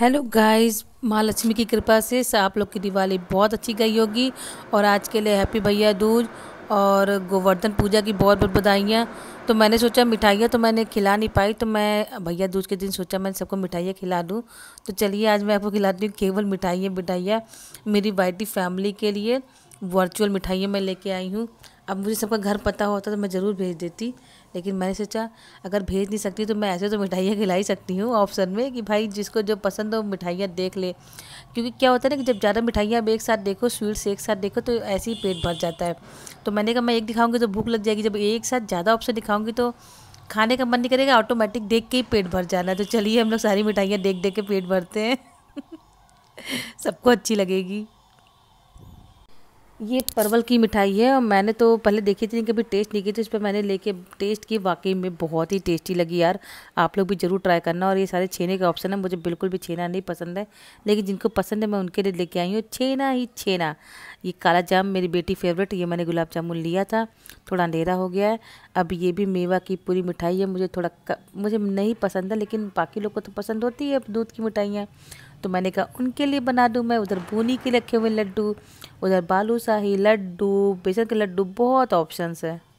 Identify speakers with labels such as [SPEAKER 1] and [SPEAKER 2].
[SPEAKER 1] hello guys माँ लक्ष्मी की कृपा से आप लोग की दिवाली बहुत अच्छी गई होगी और आज के लिए हैप्पी भैया दूज और गोवर्धन पूजा की बहुत बहुत बधाइयाँ तो मैंने सोचा मिठाइयाँ तो मैंने खिला नहीं पाई तो मैं भैया दूज के दिन सोचा मैंने सबको मिठाइयाँ खिला दूँ तो चलिए आज मैं आपको खिलाती हूँ केवल मिठाइयाँ मिठाइयाँ मेरी वाइटी फैमिली के लिए वर्चुअल मिठाइयाँ मैं लेके आई हूँ अब मुझे सबका घर पता होता तो मैं ज़रूर भेज देती लेकिन मैंने सोचा अगर भेज नहीं सकती तो मैं ऐसे तो मिठाइयाँ खिला ही सकती हूँ ऑप्शन में कि भाई जिसको जो पसंद हो मिठाइयाँ देख ले क्योंकि क्या होता है ना कि जब ज़्यादा मिठाइयाँ आप एक साथ देखो स्वीट्स एक साथ देखो तो ऐसे ही पेट भर जाता है तो मैंने कहा मैं एक दिखाऊँगी तो भूख लग जाएगी जब एक साथ ज़्यादा ऑप्शन दिखाऊँगी तो खाने का मन नहीं करेगा ऑटोमेटिक देख के ही पेट भर जाना है तो चलिए हम लोग सारी मिठाइयाँ देख देख के पेट भरते हैं सबको अच्छी लगेगी ये परवल की मिठाई है और मैंने तो पहले देखी थी कभी टेस्ट नहीं की थी उस पर मैंने लेके टेस्ट की वाकई में बहुत ही टेस्टी लगी यार आप लोग भी ज़रूर ट्राई करना और ये सारे छेने का ऑप्शन है मुझे बिल्कुल भी छेना नहीं पसंद है लेकिन जिनको पसंद है मैं उनके लिए लेके आई हूँ छेना ही छेना ये काला जाम मेरी बेटी फेवरेट ये मैंने गुलाब जामुन लिया था थोड़ा अंधेरा हो गया है अब ये भी मेवा की पूरी मिठाई है मुझे थोड़ा मुझे नहीं पसंद है लेकिन बाकी लोग को तो पसंद होती है दूध की मिठाइयाँ तो मैंने कहा उनके लिए बना दूँ मैं उधर बूनी के रखे हुए लड्डू उधर बालूशाही लड्डू बेसन के लड्डू बहुत ऑप्शंस है